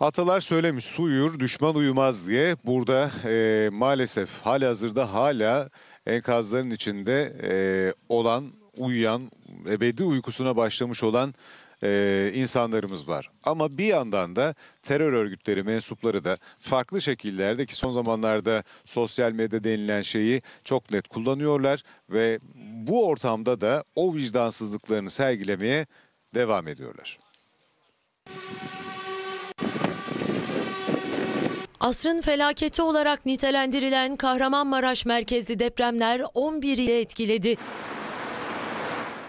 Atalar söylemiş su uyur düşman uyumaz diye. Burada e, maalesef hali hazırda hala enkazların içinde e, olan, uyuyan, ebedi uykusuna başlamış olan e, insanlarımız var. Ama bir yandan da terör örgütleri mensupları da farklı şekillerde ki son zamanlarda sosyal medya denilen şeyi çok net kullanıyorlar ve bu ortamda da o vicdansızlıklarını sergilemeye devam ediyorlar. Asrın felaketi olarak nitelendirilen Kahramanmaraş merkezli depremler 11 ile etkiledi.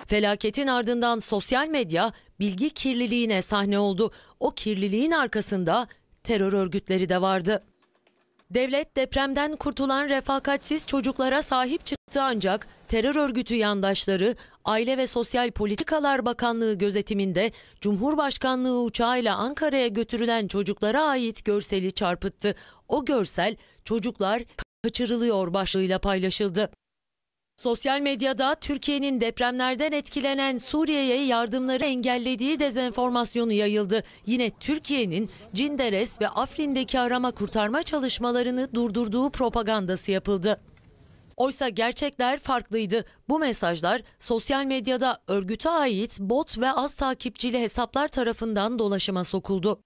Felaketin ardından sosyal medya bilgi kirliliğine sahne oldu. O kirliliğin arkasında terör örgütleri de vardı. Devlet depremden kurtulan refakatsiz çocuklara sahip çıktı. Ancak terör örgütü yandaşları Aile ve Sosyal Politikalar Bakanlığı gözetiminde Cumhurbaşkanlığı uçağıyla Ankara'ya götürülen çocuklara ait görseli çarpıttı. O görsel çocuklar kaçırılıyor başlığıyla paylaşıldı. Sosyal medyada Türkiye'nin depremlerden etkilenen Suriye'ye yardımları engellediği dezenformasyonu yayıldı. Yine Türkiye'nin Cinderes ve Afrin'deki arama kurtarma çalışmalarını durdurduğu propagandası yapıldı. Oysa gerçekler farklıydı. Bu mesajlar sosyal medyada örgüte ait bot ve az takipçili hesaplar tarafından dolaşıma sokuldu.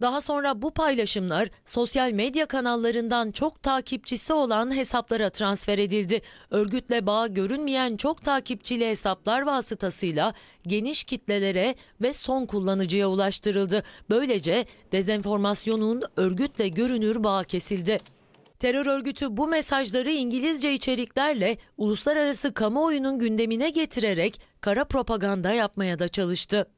Daha sonra bu paylaşımlar sosyal medya kanallarından çok takipçisi olan hesaplara transfer edildi. Örgütle bağ görünmeyen çok takipçili hesaplar vasıtasıyla geniş kitlelere ve son kullanıcıya ulaştırıldı. Böylece dezenformasyonun örgütle görünür bağ kesildi. Terör örgütü bu mesajları İngilizce içeriklerle uluslararası kamuoyunun gündemine getirerek kara propaganda yapmaya da çalıştı.